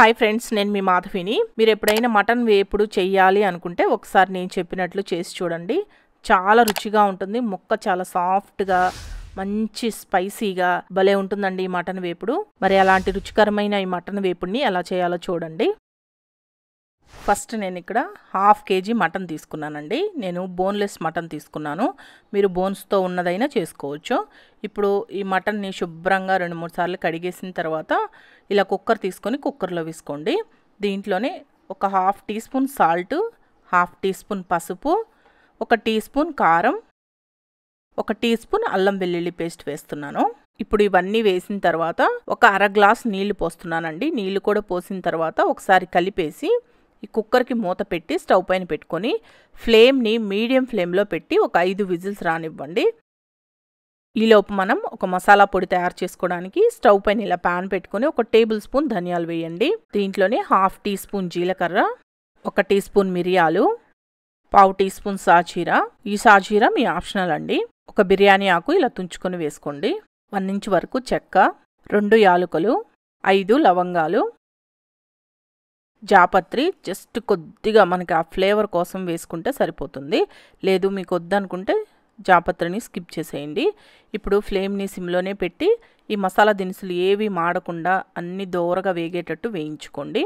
hi friends నేను మీ మాధవిని మీరు ఎప్పుడైనా మటన్ వేపుడు చేయాలి అనుకుంటే ఒకసారి నేను చెప్పినట్లు చేసి చూడండి చాలా రుచిగా ఉంటుంది ముక్క చాలా సాఫ్ట్గా మంచి స్పైసీగా భలే ఉంటుందండి ఈ మటన్ వేపుడు మరి అలాంటి రుచికరమైన ఈ మటన్ వేపుడిని ఎలా చేయాలో చూడండి ఫస్ట్ నేను ఇక్కడ హాఫ్ కేజీ మటన్ తీసుకున్నానండి నేను బోన్లెస్ మటన్ తీసుకున్నాను మీరు బోన్స్తో ఉన్నదైనా చేసుకోవచ్చు ఇప్పుడు ఈ మటన్ని శుభ్రంగా రెండు మూడు సార్లు కడిగేసిన తర్వాత ఇలా కుక్కర్ తీసుకొని కుక్కర్లో వేసుకోండి దీంట్లోనే ఒక half teaspoon salt half teaspoon పసుపు ఒక టీ స్పూన్ కారం ఒక టీ స్పూన్ అల్లం వెల్లుల్లి పేస్ట్ వేస్తున్నాను ఇప్పుడు ఇవన్నీ వేసిన తర్వాత ఒక అర గ్లాస్ నీళ్లు పోస్తున్నానండి నీళ్లు కూడా పోసిన తర్వాత ఒకసారి కలిపేసి ఈ కుక్కర్కి మూత పెట్టి స్టవ్ పైన పెట్టుకొని ఫ్లేమ్ని మీడియం ఫ్లేమ్లో పెట్టి ఒక ఐదు విజిల్స్ రానివ్వండి ఈలోపు మనం ఒక మసాలా పొడి తయారు చేసుకోవడానికి స్టవ్ పైన ఇలా పాన్ పెట్టుకొని ఒక టేబుల్ స్పూన్ ధనియాలు వేయండి దీంట్లోనే హాఫ్ టీ స్పూన్ జీలకర్ర ఒక టీ స్పూన్ మిరియాలు పావు టీ స్పూన్ సాజీరా ఈ సాజీరా మీ ఆప్షనల్ అండి ఒక బిర్యానీ ఆకు ఇలా తుంచుకొని వేసుకోండి వన్ ఇంచ్ వరకు చెక్క రెండు యాలుకలు ఐదు లవంగాలు జాపత్రి జస్ట్ కొద్దిగా మనకి ఆ ఫ్లేవర్ కోసం వేసుకుంటే సరిపోతుంది లేదు మీకు వద్దనుకుంటే జాపత్రిని స్కిప్ చేసేయండి ఇప్పుడు ఫ్లేమ్ని సిమ్లోనే పెట్టి ఈ మసాలా దినుసులు ఏవి మాడకుండా అన్ని దోరగా వేగేటట్టు వేయించుకోండి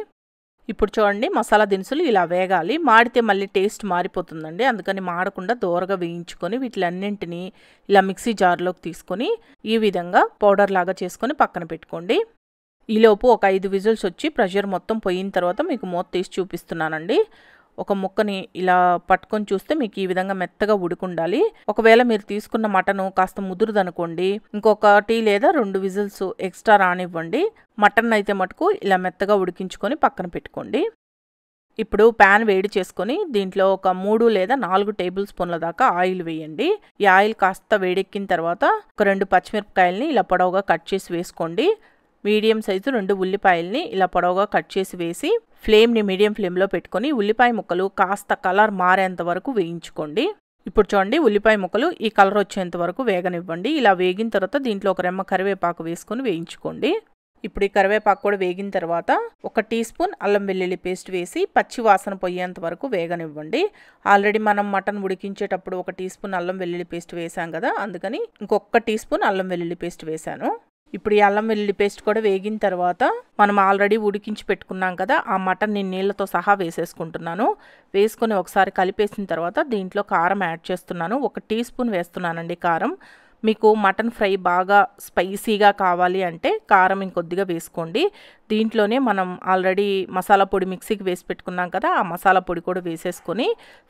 ఇప్పుడు చూడండి మసాలా దినుసులు ఇలా వేగాలి మాడితే మళ్ళీ టేస్ట్ మారిపోతుందండి అందుకని మాడకుండా దోరగా వేయించుకొని వీటిలన్నింటినీ ఇలా మిక్సీ జార్లోకి తీసుకొని ఈ విధంగా పౌడర్ లాగా చేసుకొని పక్కన పెట్టుకోండి ఈలోపు ఒక ఐదు విజిల్స్ వచ్చి ప్రెషర్ మొత్తం పోయిన తర్వాత మీకు మూత తీసి చూపిస్తున్నానండి ఒక ముక్కని ఇలా పట్టుకొని చూస్తే మీకు ఈ విధంగా మెత్తగా ఉడుకుండాలి ఒకవేళ మీరు తీసుకున్న మటను కాస్త ముదురుదనుకోండి ఇంకొకటి లేదా రెండు విజిల్స్ ఎక్స్ట్రా రానివ్వండి మటన్ అయితే మటుకు ఇలా మెత్తగా ఉడికించుకొని పక్కన పెట్టుకోండి ఇప్పుడు ప్యాన్ వేడి చేసుకొని దీంట్లో ఒక మూడు లేదా నాలుగు టేబుల్ స్పూన్ల దాకా ఆయిల్ వేయండి ఈ ఆయిల్ కాస్త వేడెక్కిన తర్వాత ఒక రెండు పచ్చిమిరపకాయల్ని ఇలా పొడవుగా కట్ చేసి వేసుకోండి మీడియం సైజు రెండు ఉల్లిపాయల్ని ఇలా పొడవుగా కట్ చేసి వేసి ఫ్లేమ్ని మీడియం ఫ్లేమ్లో పెట్టుకొని ఉల్లిపాయ ముక్కలు కాస్త కలర్ మారేంత వరకు వేయించుకోండి ఇప్పుడు చూడండి ఉల్లిపాయ ముక్కలు ఈ కలర్ వచ్చేంత వరకు వేగనివ్వండి ఇలా వేగిన తర్వాత దీంట్లో ఒక రెమ్మ కరివేపాకు వేసుకొని వేయించుకోండి ఇప్పుడు ఈ కరివేపాకు కూడా వేగిన తర్వాత ఒక టీ స్పూన్ అల్లం వెల్లుల్లి పేస్ట్ వేసి పచ్చి వాసన పోయేంత వరకు వేగనివ్వండి ఆల్రెడీ మనం మటన్ ఉడికించేటప్పుడు ఒక టీ స్పూన్ అల్లం వెల్లుల్లి పేస్ట్ వేసాం కదా అందుకని ఇంకొక టీ స్పూన్ అల్లం వెల్లుల్లి పేస్ట్ వేశాను ఇప్పుడు ఈ అల్లం వెల్లుల్లి పేస్ట్ కూడా వేగిన తర్వాత మనం ఆల్రెడీ ఉడికించి పెట్టుకున్నాం కదా ఆ మటన్ నేను నీళ్ళతో సహా వేసేసుకుంటున్నాను వేసుకొని ఒకసారి కలిపేసిన తర్వాత దీంట్లో కారం యాడ్ చేస్తున్నాను ఒక టీ స్పూన్ వేస్తున్నానండి కారం మీకు మటన్ ఫ్రై బాగా స్పైసీగా కావాలి అంటే కారం ఇంకొద్దిగా వేసుకోండి దీంట్లోనే మనం ఆల్రెడీ మసాలా పొడి మిక్సీకి వేసి పెట్టుకున్నాం కదా ఆ మసాలా పొడి కూడా వేసేసుకొని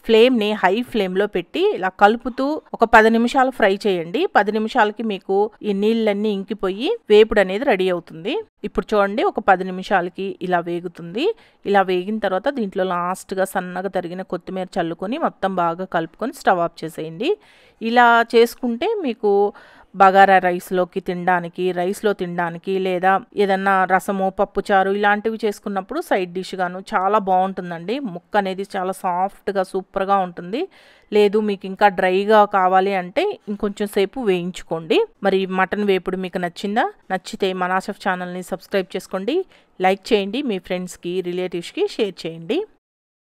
ఫ్లేమ్ని హై ఫ్లేమ్లో పెట్టి ఇలా కలుపుతూ ఒక పది నిమిషాలు ఫ్రై చేయండి పది నిమిషాలకి మీకు ఈ నీళ్ళన్నీ ఇంకిపోయి వేపుడు అనేది రెడీ అవుతుంది ఇప్పుడు చూడండి ఒక పది నిమిషాలకి ఇలా వేగుతుంది ఇలా వేగిన తర్వాత దీంట్లో లాస్ట్గా సన్నగా తరిగిన కొత్తిమీర చల్లుకొని మొత్తం బాగా కలుపుకొని స్టవ్ ఆఫ్ చేసేయండి ఇలా చేసుకుంటే మీకు బగారా రైస్లోకి తినడానికి రైస్లో తినడానికి లేదా ఏదన్నా రసము పప్పుచారు ఇలాంటివి చేసుకున్నప్పుడు సైడ్ డిష్ గాను చాలా బాగుంటుందండి ముక్క అనేది చాలా సాఫ్ట్గా సూపర్గా ఉంటుంది లేదు మీకు ఇంకా డ్రైగా కావాలి అంటే ఇంకొంచెం సేపు వేయించుకోండి మరి మటన్ వేపుడు మీకు నచ్చిందా నచ్చితే మనాసఫ్ ఛానల్ని సబ్స్క్రైబ్ చేసుకోండి లైక్ చేయండి మీ ఫ్రెండ్స్కి రిలేటివ్స్కి షేర్ చేయండి